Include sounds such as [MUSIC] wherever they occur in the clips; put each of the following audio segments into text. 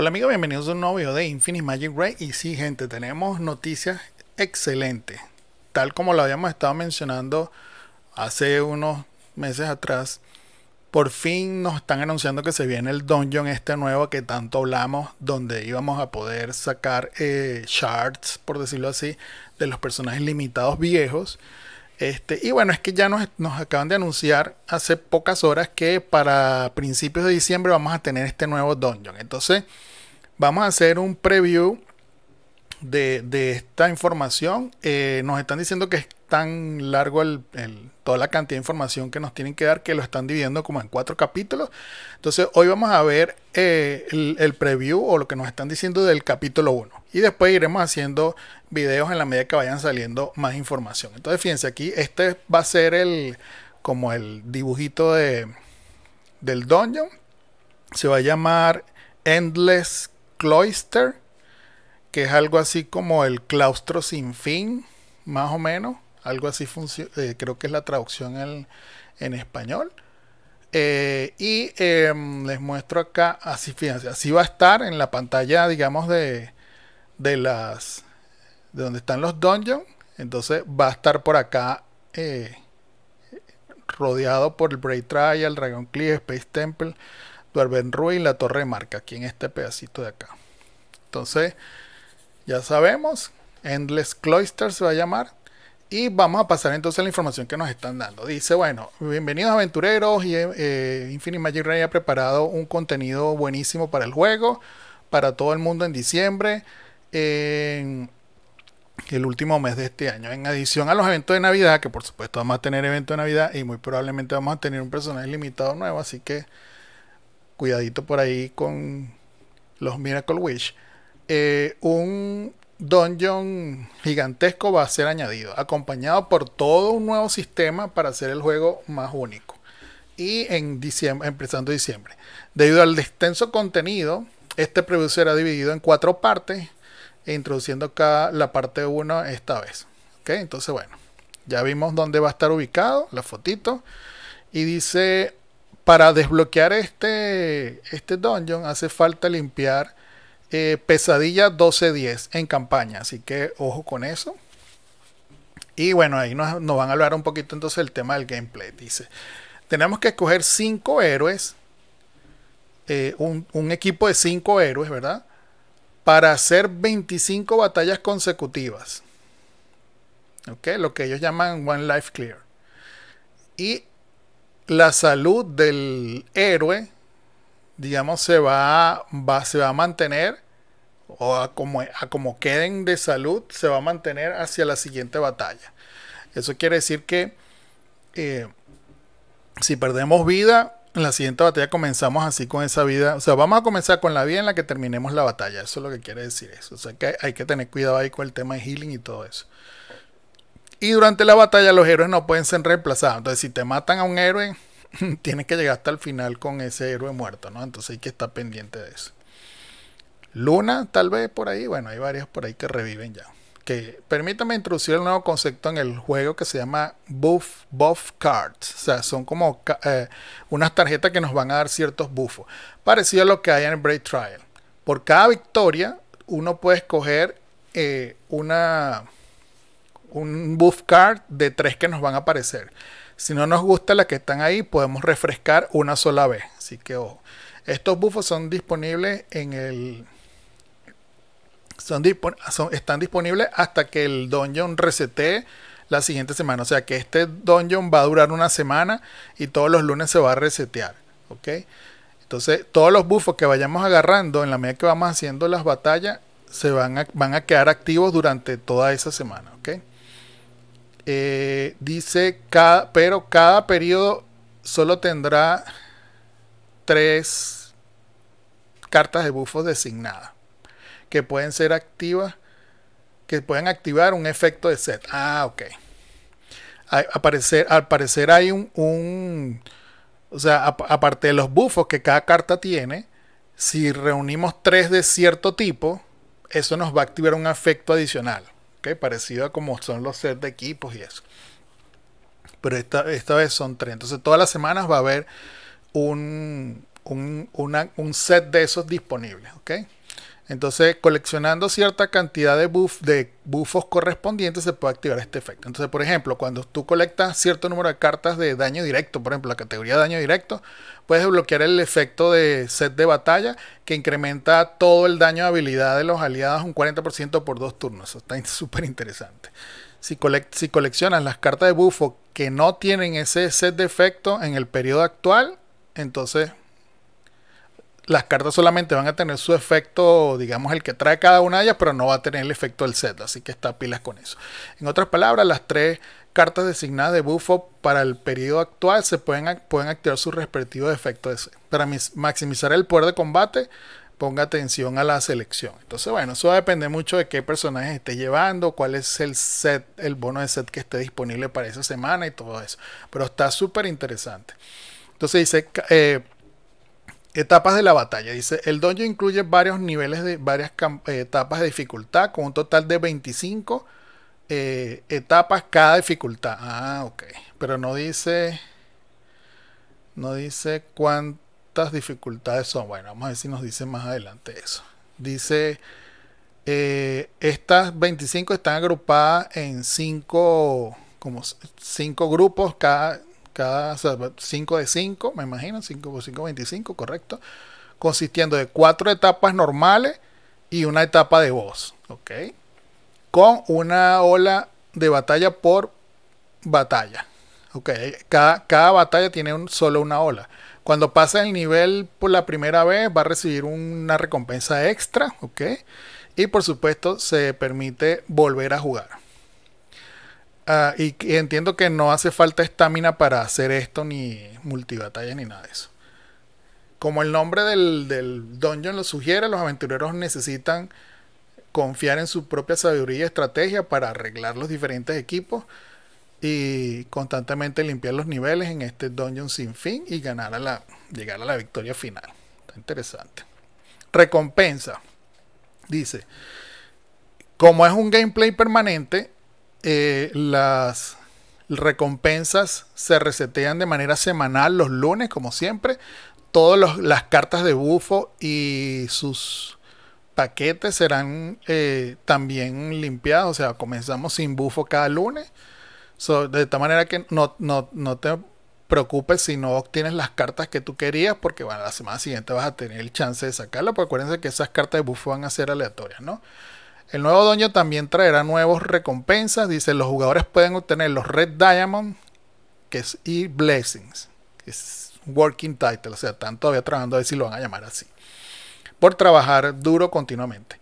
Hola amigos, bienvenidos a un nuevo video de Infinite Magic Ray. Y sí, gente, tenemos noticias excelentes. Tal como lo habíamos estado mencionando hace unos meses atrás, por fin nos están anunciando que se viene el dungeon este nuevo que tanto hablamos, donde íbamos a poder sacar eh, shards, por decirlo así, de los personajes limitados viejos este, y bueno, es que ya nos, acaban de anunciar hace pocas horas que para principios de diciembre vamos a tener este nuevo dungeon. Entonces, vamos a hacer un preview de, esta información. Eh, nos están diciendo que es tan largo el, toda la cantidad de información que nos tienen que dar que lo están dividiendo como en cuatro capítulos. Entonces hoy vamos a ver eh, el, preview o lo que nos están diciendo del capítulo 1. Y después iremos haciendo videos en la medida que vayan saliendo más información. Entonces fíjense aquí, este va a ser el como el dibujito de, del dungeon. Se va a llamar Endless Cloister, que es algo así como el claustro sin fin, más o menos. Algo así funciona, eh, creo que es la traducción en, español. Eh, y em, les muestro acá, así fíjense, así va a estar en la pantalla, digamos, de, las de donde están los dungeons. Entonces va a estar por acá eh, rodeado por el Bray Trial, Dragon Cliff, Space Temple, Dwarven y la Torre Marca, aquí en este pedacito de acá. Entonces, ya sabemos, Endless Cloister se va a llamar. Y vamos a pasar entonces a la información que nos están dando. Dice, bueno, bienvenidos aventureros. Y, eh, Infinity Magic Ray ha preparado un contenido buenísimo para el juego, para todo el mundo en diciembre, el último mes de este año. En adición a los eventos de Navidad, que por supuesto vamos a tener evento de Navidad y muy probablemente vamos a tener un personaje limitado nuevo, así que cuidadito por ahí con los Miracle Wish. Eh, un dungeon gigantesco va a ser añadido, acompañado por todo un nuevo sistema para hacer el juego más único. Y en diciembre, empezando diciembre. Debido al extenso contenido, este preview será dividido en cuatro partes, e introduciendo cada la parte 1 esta vez. ¿Ok? Entonces, bueno, ya vimos dónde va a estar ubicado, la fotito. Y dice, para desbloquear este, este dungeon hace falta limpiar eh, pesadilla 12.10 en campaña. Así que ojo con eso. Y bueno, ahí nos, van a hablar un poquito entonces el tema del gameplay. Dice, tenemos que escoger 5 héroes, eh, un, un, equipo de 5 héroes, ¿verdad? Para hacer 25 batallas consecutivas. ¿Ok? Lo que ellos llaman One Life Clear. Y la salud del héroe digamos, se va, va, se va a mantener, o a como, como queden de salud, se va a mantener hacia la siguiente batalla. Eso quiere decir que eh, si perdemos vida, en la siguiente batalla comenzamos así con esa vida. O sea, vamos a comenzar con la vida en la que terminemos la batalla. Eso es lo que quiere decir eso. O sea, que hay que tener cuidado ahí con el tema de healing y todo eso. Y durante la batalla los héroes no pueden ser reemplazados. Entonces, si te matan a un héroe, [LAUGHS] Tiene que llegar hasta el final con ese héroe muerto, ¿no? Entonces hay que estar pendiente de eso. Luna, tal vez por ahí, bueno, hay varias por ahí que reviven ya. Que permítame introducir el nuevo concepto en el juego que se llama buff, cards. O sea, son como eh, unas tarjetas que nos van a dar ciertos buffos. Parecido a lo que hay en el Break Trial. Por cada victoria, uno puede escoger eh, una, un buff card de tres que nos van a aparecer. Si no nos gusta las que están ahí, podemos refrescar una sola vez. Así que ojo. Estos buffos son disponibles en el. Son, son, están disponibles hasta que el dungeon resetee la siguiente semana. O sea que este dungeon va a durar una semana y todos los lunes se va a resetear. ¿Ok? Entonces, todos los buffos que vayamos agarrando en la medida que vamos haciendo las batallas se van a, van a quedar activos durante toda esa semana. ¿Ok? Eh, dice, cada, pero cada periodo solo tendrá tres cartas de bufos designadas que pueden ser activas, que pueden activar un efecto de set. Ah, ok. aparecer, al parecer hay un, un o sea, aparte de los bufos que cada carta tiene, si reunimos tres de cierto tipo, eso nos va a activar un efecto adicional. ¿okay? parecido a como son los sets de equipos y eso. Pero esta, esta vez son tres. Entonces todas las semanas va a haber un, un set de esos disponibles. ¿ok? Entonces, coleccionando cierta cantidad de, buff, buffos correspondientes, se puede activar este efecto. Entonces, por ejemplo, cuando tú colectas cierto número de cartas de daño directo, por ejemplo, la categoría de daño directo, puedes bloquear el efecto de set de batalla que incrementa todo el daño de habilidad de los aliados un 40% por dos turnos. Eso está [LAUGHS] súper interesante. Si, coleccionas las cartas de buffo que no tienen ese set de efecto en el periodo actual, entonces las cartas solamente van a tener su efecto, digamos, el que trae cada una de ellas, pero no va a tener el efecto del set, así que está pilas con eso. En otras palabras, las tres cartas designadas de buffo para el periodo actual se pueden, pueden activar sus respectivos efectos Para maximizar el poder de combate, ponga atención a la selección. Entonces, bueno, eso va a depender mucho de qué personaje esté llevando, cuál es el set, el bono de set que esté disponible para esa semana y todo eso. Pero está súper interesante. Entonces dice, eh, Etapas de la batalla. Dice, el dungeon incluye varios niveles de varias eh, etapas de dificultad, con un total de 25 eh, etapas cada dificultad. Ah, ok. Pero no dice, no dice cuántas dificultades son. Bueno, vamos a ver si nos dice más adelante eso. Dice, eh, estas 25 están agrupadas en 5, como cinco grupos cada cada 5 de 5, me imagino, 5 por 5, 25, correcto, consistiendo de cuatro etapas normales y una etapa de voz, ¿ok? Con una ola de batalla por batalla, ¿ok? Cada, cada batalla tiene solo una ola. Cuando pasa el nivel por la primera vez va a recibir una recompensa extra, ¿ok? Y por supuesto se permite volver a jugar. Ah, y, entiendo que no hace falta estamina para hacer esto, ni multibatalla, ni nada de eso. Como el nombre del, del dungeon lo sugiere, los aventureros necesitan confiar en su propia sabiduría y estrategia para arreglar los diferentes equipos y constantemente limpiar los niveles en este dungeon sin fin y ganar a la, llegar a la victoria final. Está interesante. Recompensa. Dice, como es un gameplay permanente, eh, las recompensas se resetean de manera semanal los lunes, como siempre. Todas las cartas de bufo y sus paquetes serán eh, también limpiados. O sea, comenzamos sin bufo cada lunes. de tal manera que no, te preocupes si no obtienes las cartas que tú querías, porque bueno, la semana siguiente vas a tener el chance de sacarlas, porque acuérdense que esas cartas de bufo van a ser aleatorias, ¿no? El nuevo dueño también traerá nuevos recompensas. Dice, los jugadores pueden obtener los Red Diamond que es, y Blessings, que es Working Title. O sea, están todavía trabajando a ver si lo van a llamar así. Por trabajar duro continuamente.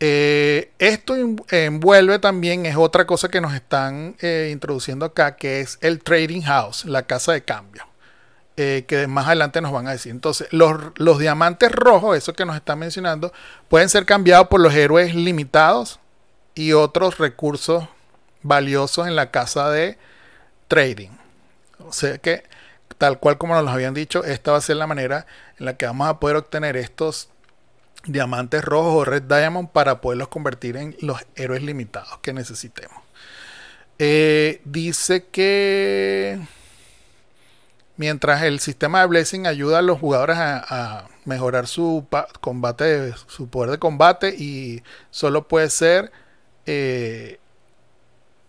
Eh, esto envuelve también, es otra cosa que nos están eh, introduciendo acá, que es el Trading House, la casa de cambio. Eh, que más adelante nos van a decir. Entonces, los, diamantes rojos, eso que nos está mencionando, pueden ser cambiados por los héroes limitados y otros recursos valiosos en la casa de trading. O sea que, tal cual como nos habían dicho, esta va a ser la manera en la que vamos a poder obtener estos diamantes rojos o red diamond para poderlos convertir en los héroes limitados que necesitemos. Eh, dice que... Mientras el sistema de Blessing ayuda a los jugadores a, mejorar su combate, su poder de combate y solo puede ser eh,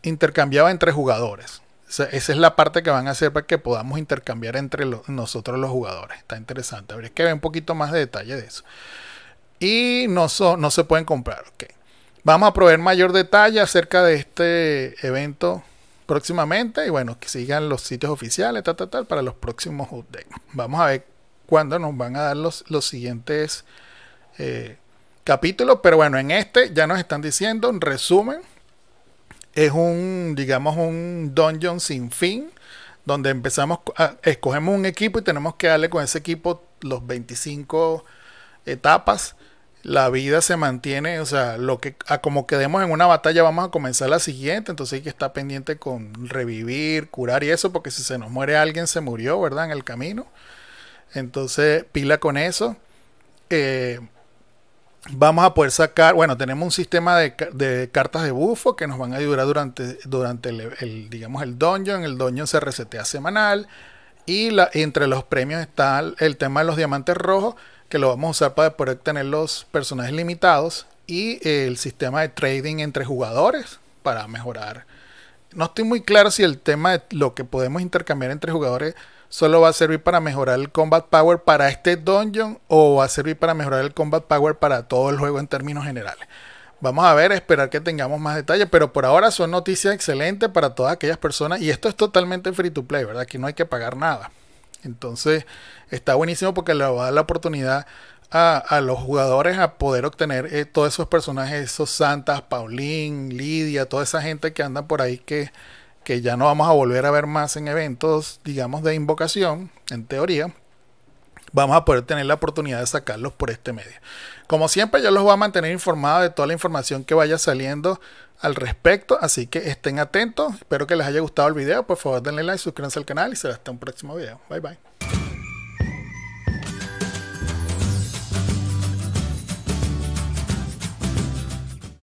intercambiado entre jugadores. esa es la parte que van a hacer para que podamos intercambiar entre nosotros los jugadores. Está interesante. Habría que ver un poquito más de detalle de eso. Y no, no se pueden comprar. Okay. Vamos a proveer mayor detalle acerca de este evento próximamente y bueno, que sigan los sitios oficiales, tal, tal, tal, para los próximos updates. Vamos a ver cuándo nos van a dar los, los siguientes eh, capítulos, pero bueno, en este ya nos están diciendo, en resumen, es un, digamos, un dungeon sin fin, donde empezamos, a, ah, escogemos un equipo y tenemos que darle con ese equipo los 25 etapas la vida se mantiene, o sea, lo que a como quedemos en una batalla vamos a comenzar la siguiente, entonces hay que estar pendiente con revivir, curar y eso, porque si se nos muere alguien se murió, ¿verdad? En el camino. Entonces, pila con eso. Eh, vamos a poder sacar, bueno, tenemos un sistema de, cartas de bufo que nos van a ayudar durante, durante el, digamos, el dungeon. El dungeon se resetea semanal y entre los premios está el tema de los diamantes rojos, que lo vamos a usar para poder tener los personajes limitados. Y el sistema de trading entre jugadores para mejorar. No estoy muy claro si el tema de lo que podemos intercambiar entre jugadores solo va a servir para mejorar el combat power para este dungeon o va a servir para mejorar el combat power para todo el juego en términos generales. Vamos a ver, esperar que tengamos más detalles, pero por ahora son noticias excelentes para todas aquellas personas y esto es totalmente free to play, ¿verdad? Aquí no hay que pagar nada. Entonces está buenísimo porque le va a dar la oportunidad a, a los jugadores a poder obtener eh, todos esos personajes, esos Santas, Paulín, Lidia, toda esa gente que anda por ahí que, que ya no vamos a volver a ver más en eventos, digamos, de invocación, en teoría vamos a poder tener la oportunidad de sacarlos por este medio. Como siempre, yo los voy a mantener informados de toda la información que vaya saliendo al respecto, así que estén atentos. Espero que les haya gustado el video. Por favor, denle like, suscríbanse al canal y será hasta un próximo video. Bye bye.